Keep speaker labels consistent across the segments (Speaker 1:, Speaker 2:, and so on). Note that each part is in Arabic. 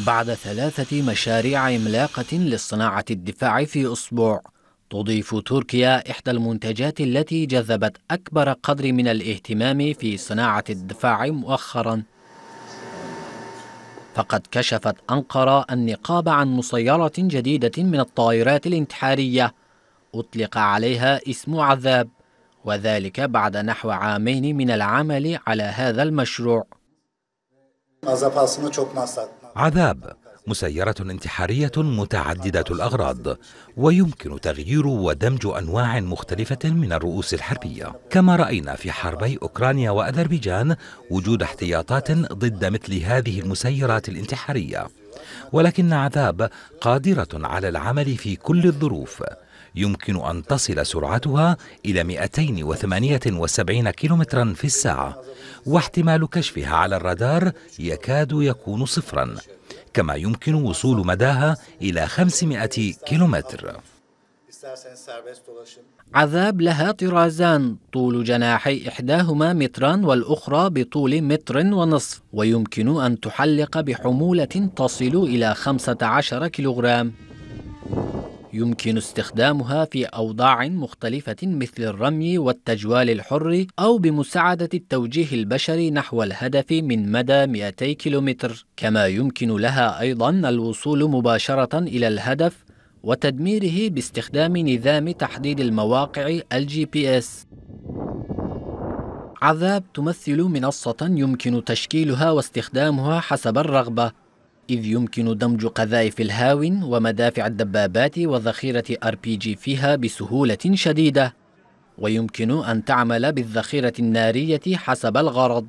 Speaker 1: بعد ثلاثة مشاريع عملاقة للصناعة الدفاع في أسبوع تضيف تركيا إحدى المنتجات التي جذبت أكبر قدر من الاهتمام في صناعة الدفاع مؤخراً فقد كشفت أنقرة النقاب عن مسيرة جديدة من الطائرات الانتحارية أطلق عليها اسم عذاب وذلك بعد نحو عامين من العمل على هذا المشروع
Speaker 2: عذاب مسيرة انتحارية متعددة الأغراض ويمكن تغيير ودمج أنواع مختلفة من الرؤوس الحربية كما رأينا في حربي أوكرانيا وأذربيجان وجود احتياطات ضد مثل هذه المسيرات الانتحارية ولكن عذاب قادرة على العمل في كل الظروف يمكن أن تصل سرعتها إلى 278 كيلومترا في الساعة واحتمال كشفها على الرادار يكاد يكون صفرا كما يمكن وصول مداها إلى 500 كيلومتر عذاب لها طرازان طول جناحي
Speaker 1: إحداهما مترا والأخرى بطول متر ونصف ويمكن أن تحلق بحمولة تصل إلى 15 كيلوغرام يمكن استخدامها في أوضاع مختلفة مثل الرمي والتجوال الحر أو بمساعدة التوجيه البشري نحو الهدف من مدى 200 كيلومتر كما يمكن لها أيضا الوصول مباشرة إلى الهدف وتدميره باستخدام نظام تحديد المواقع الجي بي اس عذاب تمثل منصة يمكن تشكيلها واستخدامها حسب الرغبة إذ يمكن دمج قذائف الهاون ومدافع الدبابات وذخيرة ار بي جي فيها بسهولة شديدة ويمكن أن تعمل بالذخيرة النارية حسب الغرض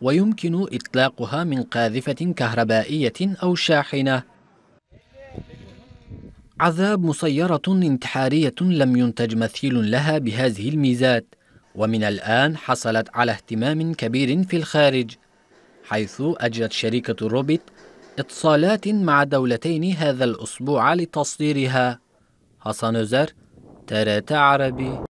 Speaker 1: ويمكن إطلاقها من قاذفة كهربائية أو شاحنة عذاب مسيرة انتحارية لم ينتج مثيل لها بهذه الميزات ومن الآن حصلت على اهتمام كبير في الخارج حيث أجرت شركة روبيت اتصالات مع دولتين هذا الأسبوع لتصديرها حسن زر ترات عربي